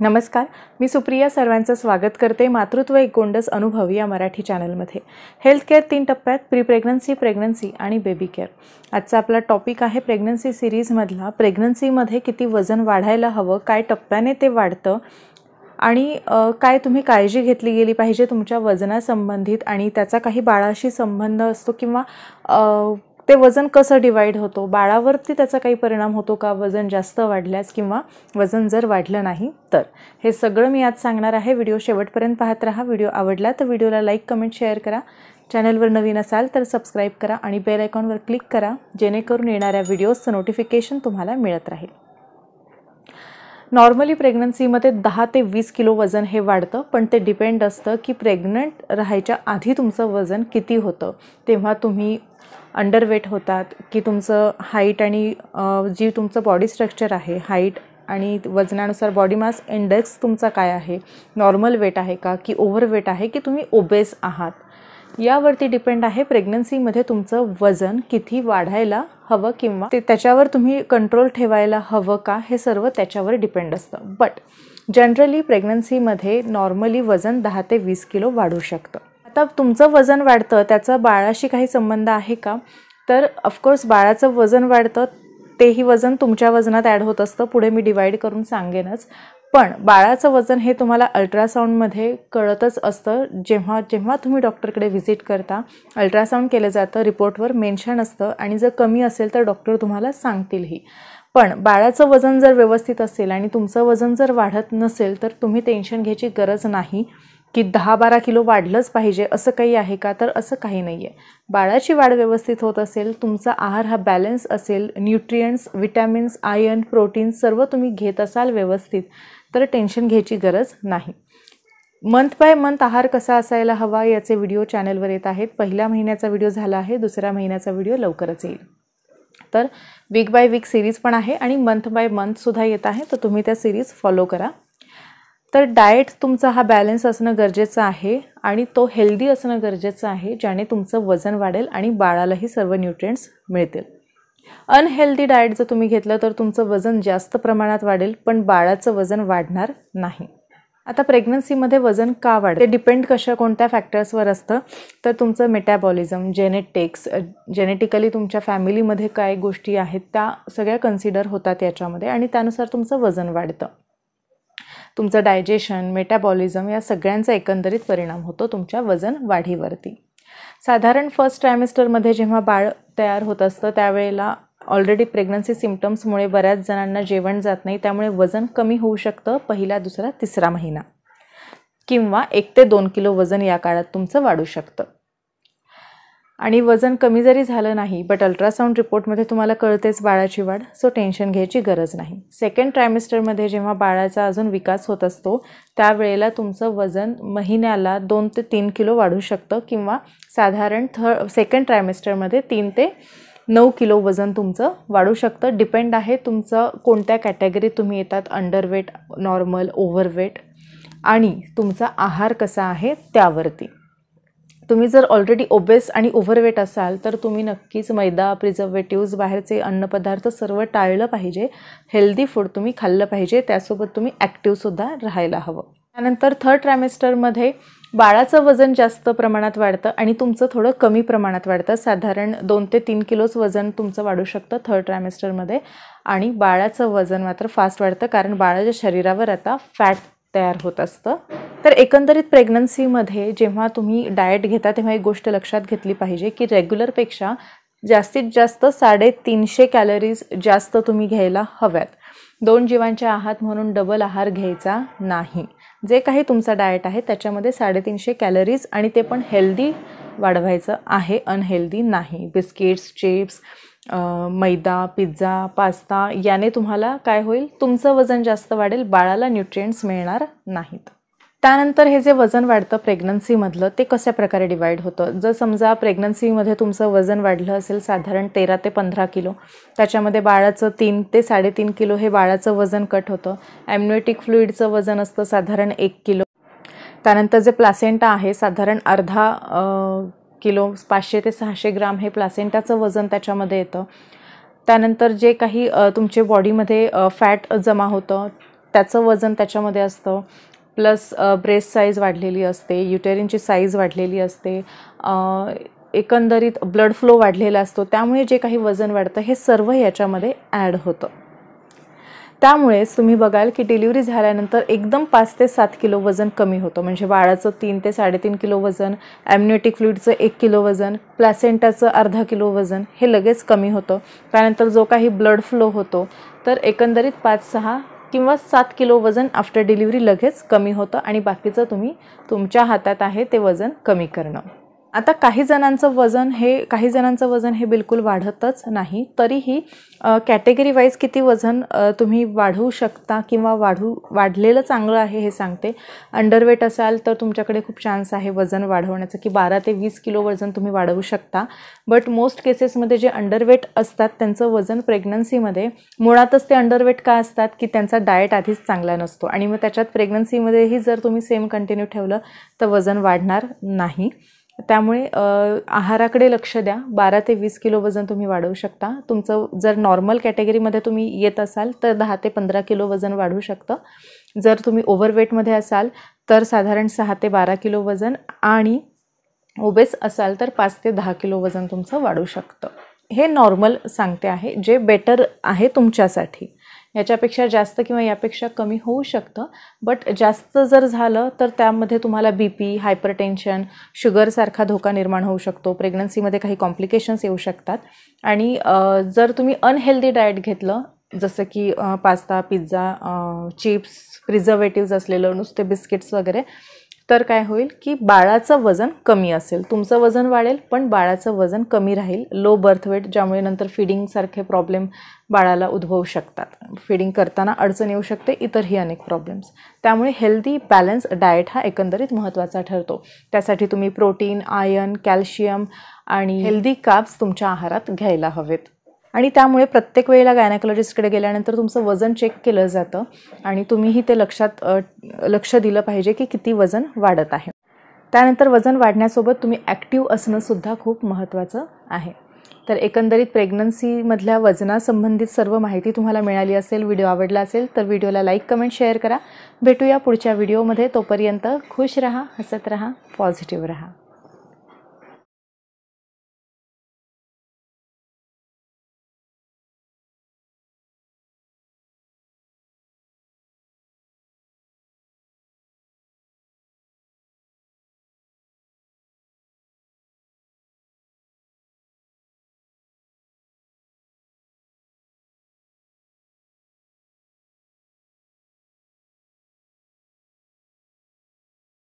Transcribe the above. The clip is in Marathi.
नमस्कार मी सुप्रिया सर्वांचं स्वागत करते मातृत्व एक गोंडस अनुभव या मराठी चॅनलमध्ये हेल्थ केअर तीन टप्प्यात प्री प्रेग्नन्सी प्रेग्नन्सी आणि बेबी केअर आजचा आपला टॉपिक आहे प्रेग्नन्सी सिरीजमधला प्रेग्नन्सीमध्ये किती वजन वाढायला हवं काय टप्प्याने ते वाढतं आणि काय तुम्ही काळजी घेतली गेली पाहिजे तुमच्या वजनासंबंधित आणि त्याचा काही बाळाशी संबंध असतो किंवा ते वजन कसं डिवाईड होतो बाळावरती त्याचा काही परिणाम होतो का वजन जास्त वाढल्यास किंवा वजन जर वाढलं नाही तर हे सगळं मी आज सांगणार आहे व्हिडिओ शेवटपर्यंत पाहत राहा व्हिडिओ आवडला तर व्हिडिओला लाईक कमेंट शेअर करा चॅनलवर नवीन असाल तर सबस्क्राईब करा आणि बेल आयकॉनवर क्लिक करा जेणेकरून येणाऱ्या व्हिडिओजचं नोटिफिकेशन तुम्हाला मिळत राहील नॉर्मली प्रेग्नन्सीमध्ये दहा ते वीस किलो वजन हे वाढतं पण ते डिपेंड असतं की प्रेग्नंट राहायच्या आधी तुमचं वजन किती होतं तेव्हा तुम्ही अंडरवेट होतात की तुमचं हाईट आणि जी तुमचं बॉडी स्ट्रक्चर आहे हाईट आणि वजनानुसार बॉडी मास इंडेक्स तुमचा काय आहे नॉर्मल वेट आहे का की ओव्हरवेट आहे की तुम्ही ओबेस आहात यावरती डिपेंड आहे प्रेग्नन्सीमध्ये तुमचं वजन किती वाढायला हवं किंवा ते त्याच्यावर तुम्ही कंट्रोल ठेवायला हवं का हे सर्व त्याच्यावर डिपेंड असतं बट जनरली प्रेग्नन्सीमध्ये नॉर्मली वजन दहा ते वीस किलो वाढू शकतं आता तुमचं वजन वाढतं त्याचा बाळाशी काही संबंध आहे का तर ऑफकोर्स बाळाचं वजन वाढतं तेही वजन तुमच्या वजनात ॲड होत असतं पुढे मी डिवाईड करून सांगेनच पण बाळाचं वजन हे तुम्हाला अल्ट्रासाऊंडमध्ये कळतच असतं जेव्हा जेव्हा तुम्ही डॉक्टरकडे व्हिजिट करता अल्ट्रासाऊंड केलं जातं रिपोर्टवर मेन्शन असतं आणि जर कमी असेल तर डॉक्टर तुम्हाला सांगतीलही पण बाळाचं वजन जर व्यवस्थित असेल आणि तुमचं वजन जर वाढत नसेल तर तुम्ही टेन्शन घ्यायची गरज नाही की दहा बारा किलो वाढलंच पाहिजे असं काही आहे का तर असं काही नाही आहे बाळाची वाढ व्यवस्थित होत असेल तुमचा आहार हा बॅलन्स असेल न्यूट्रियंट्स विटॅमिन्स आयर्न प्रोटीन्स सर्व तुम्ही घेत असाल व्यवस्थित तर टेन्शन घ्यायची गरज नाही मंथ बाय मंथ आहार कसा असायला हवा याचे व्हिडिओ चॅनलवर येत आहेत पहिल्या महिन्याचा व्हिडिओ झाला आहे दुसऱ्या महिन्याचा व्हिडिओ लवकरच येईल तर वीक बाय वीक सिरीज पण आहे आणि मंथ बाय मंथसुद्धा येत आहे तर तुम्ही त्या सिरीज फॉलो करा तर डाएट तुमचा हा बॅलन्स असणं गरजेचं आहे आणि तो हेल्दी असणं गरजेचं आहे ज्याने तुमचं वजन वाढेल आणि बाळालाही सर्व न्यूट्रियंट्स मिळतील अनहेल्दी डाएट जर तुम्ही घेतलं तर तुमचं वजन जास्त प्रमाणात वाढेल पण बाळाचं वजन वाढणार नाही आता प्रेग्नन्सीमध्ये वजन का वाढते ते डिपेंड कशा कोणत्या फॅक्टर्सवर असतं तर तुमचं मेटॅबॉलिझम जेनेटिक्स जेनेटिकली तुमच्या फॅमिलीमध्ये काय गोष्टी आहेत त्या सगळ्या कन्सिडर होतात याच्यामध्ये आणि त्यानुसार तुमचं वजन वाढतं तुमचं डायजेशन मेटॅबॉलिझम या सगळ्यांचा एकंदरीत परिणाम होतो तुमच्या वजन वाढीवरती साधारण फर्स्ट ट्रायमेस्टरमध्ये जेव्हा बाळ तयार होत असतं त्यावेळेला ऑलरेडी प्रेग्नन्सी सिमटम्समुळे बऱ्याच जणांना जेवण जात नाही त्यामुळे वजन कमी होऊ शकतं पहिला दुसरा तिसरा महिना किंवा एक ते दोन किलो वजन या काळात तुमचं वाढू शकतं आणि वजन कमी जरी झालं नाही बट अल्ट्रासाऊंड रिपोर्टमध्ये तुम्हाला कळतेच बाळाची वाढ सो टेन्शन घ्यायची गरज नाही सेकंड ट्रायमिस्टरमध्ये जेव्हा बाळाचा अजून विकास होत असतो त्यावेळेला तुमचं वजन महिन्याला दोन ते तीन किलो वाढू शकतं किंवा साधारण थ सेकंड ट्रायमिस्टरमध्ये तीन ते नऊ किलो वजन तुमचं वाढू शकतं डिपेंड आहे तुमचं कोणत्या कॅटेगरीत तुम्ही येतात अंडरवेट नॉर्मल ओव्हरवेट आणि तुमचा आहार कसा आहे त्यावरती तुम्ही जर ऑलरेडी ओबेस आणि ओव्हरवेट असाल तर तुम्ही नक्कीच मैदा प्रिझर्वेटिव्ज बाहेरचे अन्नपदार्थ सर्व टाळलं पाहिजे हेल्दी फूड तुम्ही खाल्लं पाहिजे त्यासोबत तुम्ही ॲक्टिवसुद्धा राहायला हवं त्यानंतर थर्ड ट्रॅमेस्टरमध्ये बाळाचं वजन जास्त प्रमाणात वाढतं आणि तुमचं थोडं कमी प्रमाणात वाढतं साधारण दोन ते तीन किलोच वजन तुमचं वाढू शकतं थर्ड ट्रॅमेस्टरमध्ये आणि बाळाचं वजन मात्र फास्ट वाढतं कारण बाळाच्या शरीरावर आता फॅट तयार होत असतं तर एकंदरीत प्रेग्नन्सीमध्ये जेव्हा तुम्ही डाएट घेता तेव्हा एक गोष्ट लक्षात घेतली पाहिजे की रेग्युलरपेक्षा जास्तीत जास्त साडेतीनशे कॅलरीज जास्त तुम्ही घ्यायला हव्यात दोन जीवांच्या आहात म्हणून डबल आहार घ्यायचा नाही जे काही तुमचा डाएट आहे त्याच्यामध्ये साडेतीनशे कॅलरीज आणि ते पण हेल्दी वाढवायचं आहे अनहेल्दी नाही बिस्किट्स चिप्स मैदा पिझ्झा पास्ता याने तुम्हाला काय होईल तुमचं वजन जास्त वाढेल बाळाला न्यूट्रिएंट्स मिळणार नाहीत त्यानंतर हे जे वजन वाढतं प्रेग्नन्सीमधलं ते कशा प्रकारे डिवाईड होतं जर समजा प्रेग्नन्सीमध्ये तुमचं वजन वाढलं असेल साधारण तेरा ते पंधरा किलो त्याच्यामध्ये बाळाचं तीन ते साडेतीन किलो हे बाळाचं वजन कट होतं ॲम्युएटिक फ्लुईडचं वजन असतं साधारण एक किलो त्यानंतर जे प्लासेंटा आहे साधारण अर्धा किलो पाचशे ते सहाशे ग्राम हे प्लासेंटाचं वजन त्याच्यामध्ये येतं त्यानंतर जे काही तुमचे बॉडीमध्ये फॅट जमा होतं त्याचं वजन त्याच्यामध्ये असतं प्लस ब्रेस्ट साईज वाढलेली असते युटेरिनची साईज वाढलेली असते एकंदरीत ब्लड फ्लो वाढलेला असतो त्यामुळे जे काही वजन वाढतं हे सर्व याच्यामध्ये ॲड होतं त्यामुळेच तुम्ही बघाल की डिलिव्हरी झाल्यानंतर एकदम पाच ते सात किलो वजन कमी होतं म्हणजे बाळाचं तीन ते साडेतीन किलो वजन ॲम्युनेटिक फ्लुईडचं एक किलो वजन प्लॅसेंटाचं अर्धा किलो वजन हे लगेच कमी होतं त्यानंतर जो काही ब्लड फ्लो होतो तर एकंदरीत पाच सहा किंवा सात किलो वजन आफ्टर डिलिव्हरी लगेच कमी होतं आणि बाकीचं तुम्ही तुमच्या हातात आहे ते वजन कमी करणं आता काही जणांचं वजन हे काही जणांचं वजन हे बिलकुल वाढतच नाही तरीही कॅटेगरी वाईज किती वजन तुम्ही वाढवू शकता किंवा वाढू वाढलेलं चांगलं आहे हे सांगते अंडरवेट असाल तर तुमच्याकडे खूप चान्स आहे वजन वाढवण्याचं की बारा ते वीस किलो वजन तुम्ही वाढवू शकता बट मोस्ट केसेसमध्ये जे अंडरवेट असतात त्यांचं वजन प्रेग्नन्सीमध्ये मुळातच ते अंडरवेट का असतात की त्यांचा डाएट आधीच चांगला नसतो आणि मग त्याच्यात प्रेग्नन्सीमध्येही जर तुम्ही सेम कंटिन्यू ठेवलं तर वजन वाढणार नाही त्यामुळे आहाराकडे लक्ष द्या बारा ते वीस किलो वजन तुम्ही वाढवू शकता तुमचं जर नॉर्मल कॅटेगरीमध्ये तुम्ही येत असाल तर दहा ते पंधरा किलो वजन वाढू शकतं जर तुम्ही ओव्हरवेटमध्ये असाल तर साधारण सहा ते बारा किलो वजन आणि ओबेस असाल तर पाच ते दहा किलो वजन तुमचं वाढू शकतं हे नॉर्मल सांगते आहे जे बेटर आहे तुमच्यासाठी याच्यापेक्षा जास्त किंवा यापेक्षा कमी होऊ शकतं बट जास्त जर झालं तर त्यामध्ये तुम्हाला बी पी हायपर टेन्शन शुगरसारखा धोका निर्माण होऊ शकतो प्रेग्नन्सीमध्ये काही कॉम्प्लिकेशन्स येऊ शकतात आणि जर तुम्ही अनहेल्दी डाएट घेतलं जसं की पास्ता पिझ्झा चिप्स प्रिझर्वेटिव्ज असलेलं नुसते बिस्किट्स वगैरे तर काय होईल की बाळाचं वजन कमी असेल तुमचं वजन वाढेल पण बाळाचं वजन कमी राहील लो बर्थ वेट ज्यामुळे नंतर फिडिंगसारखे प्रॉब्लेम बाळाला उद्भवू शकतात फिडिंग करताना अडचण येऊ शकते इतरही अनेक प्रॉब्लेम्स त्यामुळे हेल्दी बॅलन्स डाएट हा एकंदरीत महत्त्वाचा ठरतो त्यासाठी तुम्ही प्रोटीन आयर्न कॅल्शियम आणि हेल्दी काप्स तुमच्या आहारात घ्यायला हवेत आणि त्यामुळे प्रत्येक वेळेला गायनाकोलॉजिस्टकडे गेल्यानंतर तुमचं वजन चेक केलं जातं आणि तुम्हीही ते लक्षात लक्ष दिलं पाहिजे की किती वजन वाढत आहे त्यानंतर वजन वाढण्यासोबत तुम्ही ॲक्टिव्ह असणंसुद्धा खूप महत्त्वाचं आहे तर एकंदरीत प्रेग्नन्सीमधल्या वजनासंबंधित सर्व माहिती तुम्हाला मिळाली असेल व्हिडिओ आवडला असेल तर व्हिडिओला लाईक कमेंट शेअर करा भेटूया पुढच्या व्हिडिओमध्ये तोपर्यंत खुश रहा हसत रहा पॉझिटिव्ह रहा